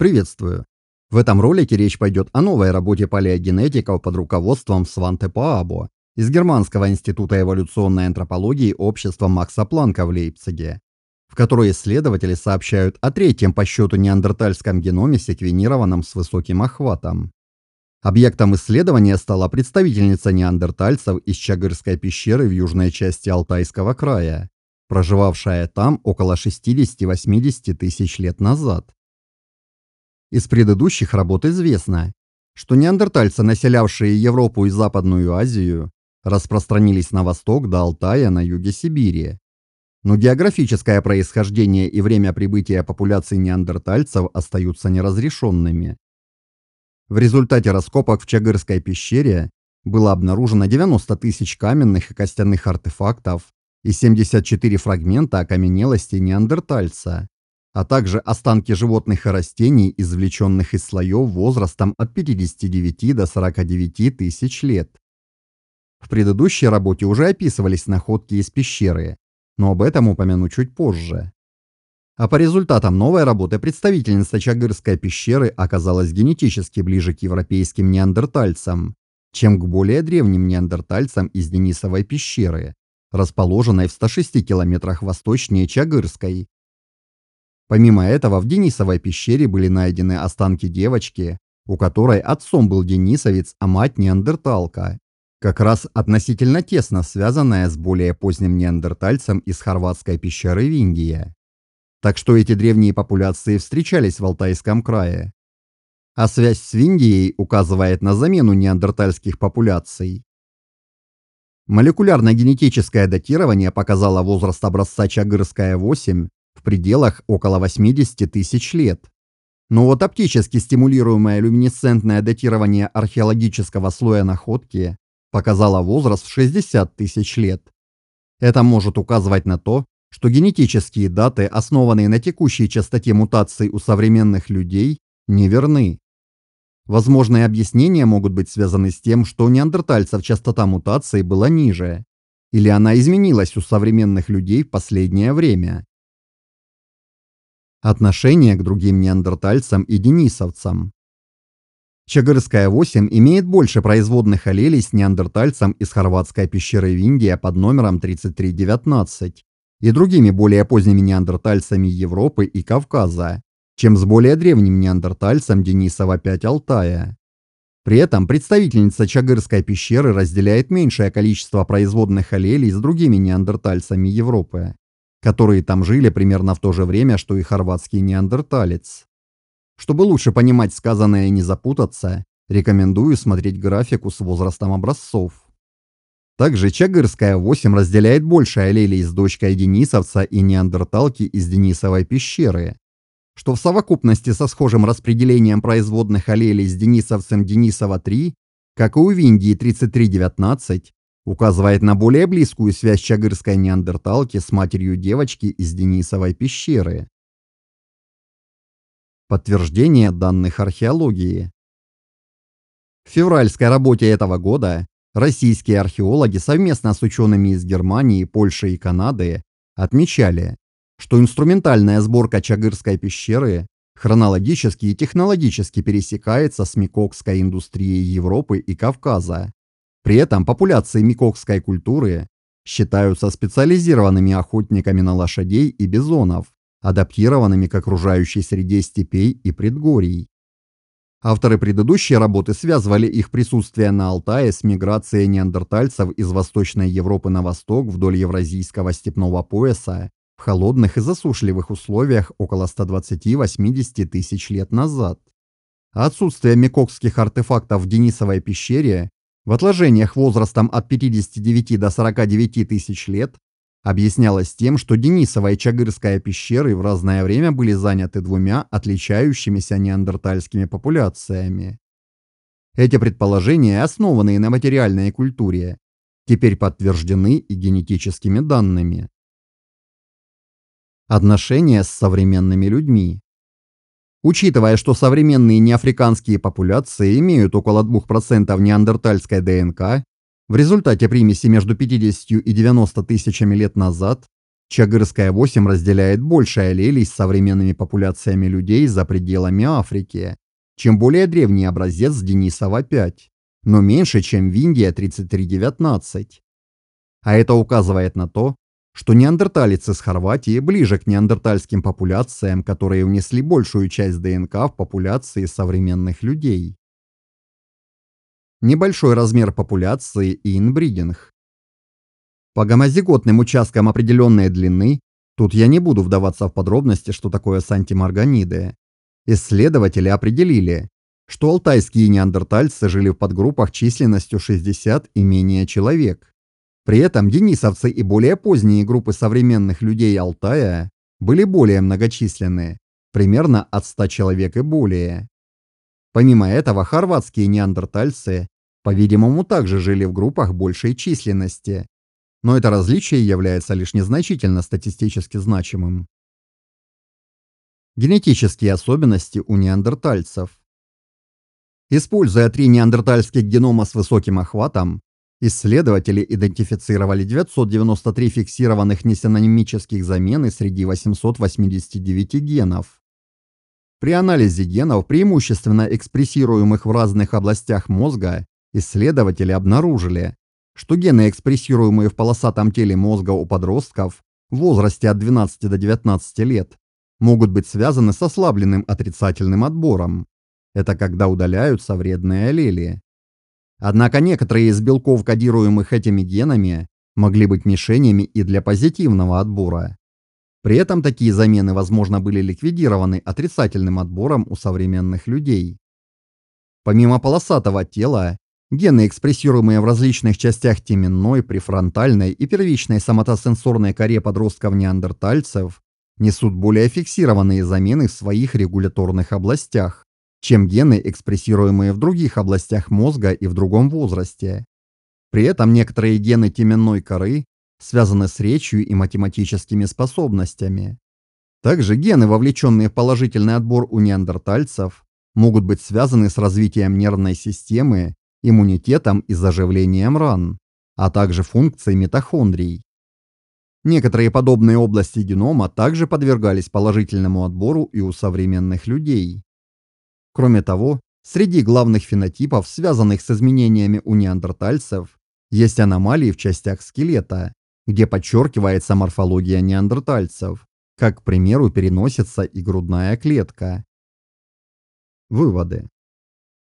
Приветствую! В этом ролике речь пойдет о новой работе палеогенетиков под руководством Сванте Паабо из Германского института эволюционной антропологии общества Макса Планка в Лейпциге, в которой исследователи сообщают о третьем по счету неандертальском геноме, секвенированном с высоким охватом. Объектом исследования стала представительница неандертальцев из Чагырской пещеры в южной части Алтайского края, проживавшая там около 60-80 тысяч лет назад. Из предыдущих работ известно, что неандертальцы, населявшие Европу и Западную Азию, распространились на восток до Алтая на юге Сибири. Но географическое происхождение и время прибытия популяции неандертальцев остаются неразрешенными. В результате раскопок в Чагырской пещере было обнаружено 90 тысяч каменных и костяных артефактов и 74 фрагмента окаменелости неандертальца а также останки животных и растений, извлеченных из слоев возрастом от 59 до 49 тысяч лет. В предыдущей работе уже описывались находки из пещеры, но об этом упомяну чуть позже. А по результатам новой работы представительница Чагырской пещеры оказалась генетически ближе к европейским неандертальцам, чем к более древним неандертальцам из Денисовой пещеры, расположенной в 106 километрах восточнее Чагырской, Помимо этого, в Денисовой пещере были найдены останки девочки, у которой отцом был денисовец, а мать неандерталка, как раз относительно тесно связанная с более поздним неандертальцем из хорватской пещеры Виндия. Так что эти древние популяции встречались в Алтайском крае. А связь с Виндией указывает на замену неандертальских популяций. Молекулярно-генетическое датирование показало возраст образца Чагырская-8 в пределах около 80 тысяч лет. Но вот оптически стимулируемое люминесцентное датирование археологического слоя находки показало возраст в 60 тысяч лет. Это может указывать на то, что генетические даты, основанные на текущей частоте мутаций у современных людей, неверны. Возможные объяснения могут быть связаны с тем, что у неандертальцев частота мутаций была ниже, или она изменилась у современных людей в последнее время. Отношение к другим неандертальцам и денисовцам. Чагырская-8 имеет больше производных аллелей с неандертальцем из хорватской пещеры Виндия под номером 3319 и другими более поздними неандертальцами Европы и Кавказа, чем с более древним неандертальцем Денисова-5 Алтая. При этом представительница Чагырской пещеры разделяет меньшее количество производных аллелей с другими неандертальцами Европы которые там жили примерно в то же время, что и хорватский неандерталец. Чтобы лучше понимать сказанное и не запутаться, рекомендую смотреть графику с возрастом образцов. Также Чагырская 8 разделяет больше аллелей с дочкой Денисовца и неандерталки из Денисовой пещеры, что в совокупности со схожим распределением производных аллелей с Денисовцем Денисова 3, как и у Виндии 3319, указывает на более близкую связь чагырской неандерталки с матерью девочки из Денисовой пещеры. Подтверждение данных археологии. В февральской работе этого года российские археологи совместно с учеными из Германии, Польши и Канады отмечали, что инструментальная сборка Чагырской пещеры хронологически и технологически пересекается с Микокской индустрией Европы и Кавказа. При этом популяции микокской культуры считаются специализированными охотниками на лошадей и бизонов, адаптированными к окружающей среде степей и предгорий. Авторы предыдущей работы связывали их присутствие на Алтае с миграцией неандертальцев из Восточной Европы на восток вдоль Евразийского степного пояса в холодных и засушливых условиях около 120-80 тысяч лет назад. отсутствие микокских артефактов в Денисовой пещере в отложениях возрастом от 59 до 49 тысяч лет объяснялось тем, что Денисова и Чагырская пещеры в разное время были заняты двумя отличающимися неандертальскими популяциями. Эти предположения, основанные на материальной культуре, теперь подтверждены и генетическими данными. Отношения с современными людьми Учитывая, что современные неафриканские популяции имеют около 2% неандертальской ДНК, в результате примеси между 50 и 90 тысячами лет назад Чагырская 8 разделяет больше аллелей с современными популяциями людей за пределами Африки, чем более древний образец Денисова 5, но меньше, чем в Индии 3319. А это указывает на то, что неандерталец из Хорватии ближе к неандертальским популяциям, которые унесли большую часть ДНК в популяции современных людей. Небольшой размер популяции и инбридинг. По гомозиготным участкам определенной длины, тут я не буду вдаваться в подробности, что такое сантиморганиды, исследователи определили, что алтайские неандертальцы жили в подгруппах численностью 60 и менее человек. При этом денисовцы и более поздние группы современных людей Алтая были более многочисленны, примерно от 100 человек и более. Помимо этого, хорватские неандертальцы, по-видимому, также жили в группах большей численности. Но это различие является лишь незначительно статистически значимым. Генетические особенности у неандертальцев Используя три неандертальских генома с высоким охватом, Исследователи идентифицировали 993 фиксированных несинонимических замены среди 889 генов. При анализе генов, преимущественно экспрессируемых в разных областях мозга, исследователи обнаружили, что гены, экспрессируемые в полосатом теле мозга у подростков в возрасте от 12 до 19 лет, могут быть связаны с ослабленным отрицательным отбором. Это когда удаляются вредные аллели. Однако некоторые из белков, кодируемых этими генами, могли быть мишенями и для позитивного отбора. При этом такие замены, возможно, были ликвидированы отрицательным отбором у современных людей. Помимо полосатого тела, гены, экспрессируемые в различных частях теменной, префронтальной и первичной соматосенсорной коре подростков-неандертальцев, несут более фиксированные замены в своих регуляторных областях чем гены, экспрессируемые в других областях мозга и в другом возрасте. При этом некоторые гены теменной коры связаны с речью и математическими способностями. Также гены, вовлеченные в положительный отбор у неандертальцев, могут быть связаны с развитием нервной системы, иммунитетом и заживлением ран, а также функцией митохондрий. Некоторые подобные области генома также подвергались положительному отбору и у современных людей. Кроме того, среди главных фенотипов, связанных с изменениями у неандертальцев, есть аномалии в частях скелета, где подчеркивается морфология неандертальцев, как, к примеру, переносится и грудная клетка. Выводы.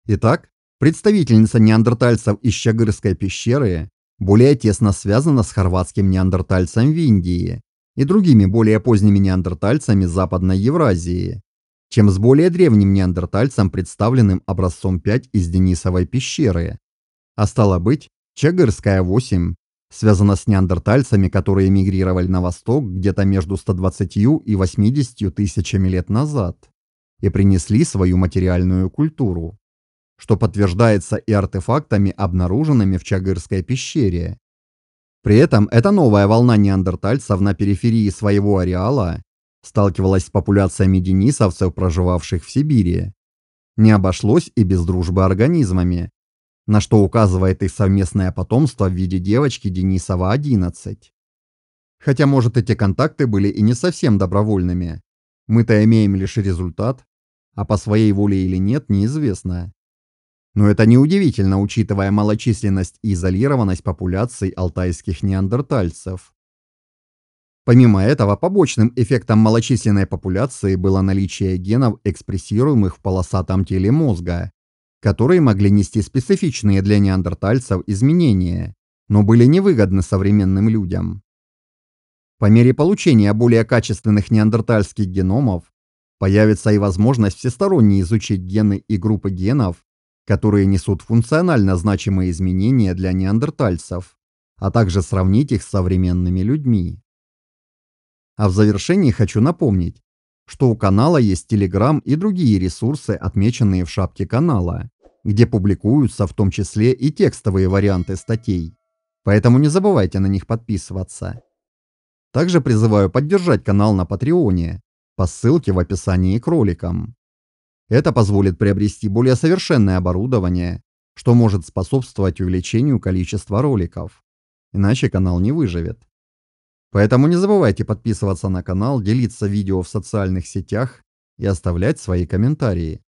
Итак, представительница неандертальцев из Чагырской пещеры более тесно связана с хорватским неандертальцем в Индии и другими более поздними неандертальцами Западной Евразии, чем с более древним неандертальцем, представленным образцом 5 из Денисовой пещеры. А стало быть, Чагырская 8 связана с неандертальцами, которые мигрировали на восток где-то между 120 и 80 тысячами лет назад и принесли свою материальную культуру, что подтверждается и артефактами, обнаруженными в Чагырской пещере. При этом эта новая волна неандертальцев на периферии своего ареала сталкивалась с популяциями денисовцев, проживавших в Сибири. Не обошлось и без дружбы организмами, на что указывает их совместное потомство в виде девочки Денисова-11. Хотя, может, эти контакты были и не совсем добровольными. Мы-то имеем лишь результат, а по своей воле или нет, неизвестно. Но это неудивительно, учитывая малочисленность и изолированность популяций алтайских неандертальцев. Помимо этого, побочным эффектом малочисленной популяции было наличие генов, экспрессируемых в полосатом теле мозга, которые могли нести специфичные для неандертальцев изменения, но были невыгодны современным людям. По мере получения более качественных неандертальских геномов, появится и возможность всесторонне изучить гены и группы генов, которые несут функционально значимые изменения для неандертальцев, а также сравнить их с современными людьми. А в завершении хочу напомнить, что у канала есть Telegram и другие ресурсы, отмеченные в шапке канала, где публикуются в том числе и текстовые варианты статей. Поэтому не забывайте на них подписываться. Также призываю поддержать канал на Патреоне по ссылке в описании к роликам. Это позволит приобрести более совершенное оборудование, что может способствовать увеличению количества роликов. Иначе канал не выживет. Поэтому не забывайте подписываться на канал, делиться видео в социальных сетях и оставлять свои комментарии.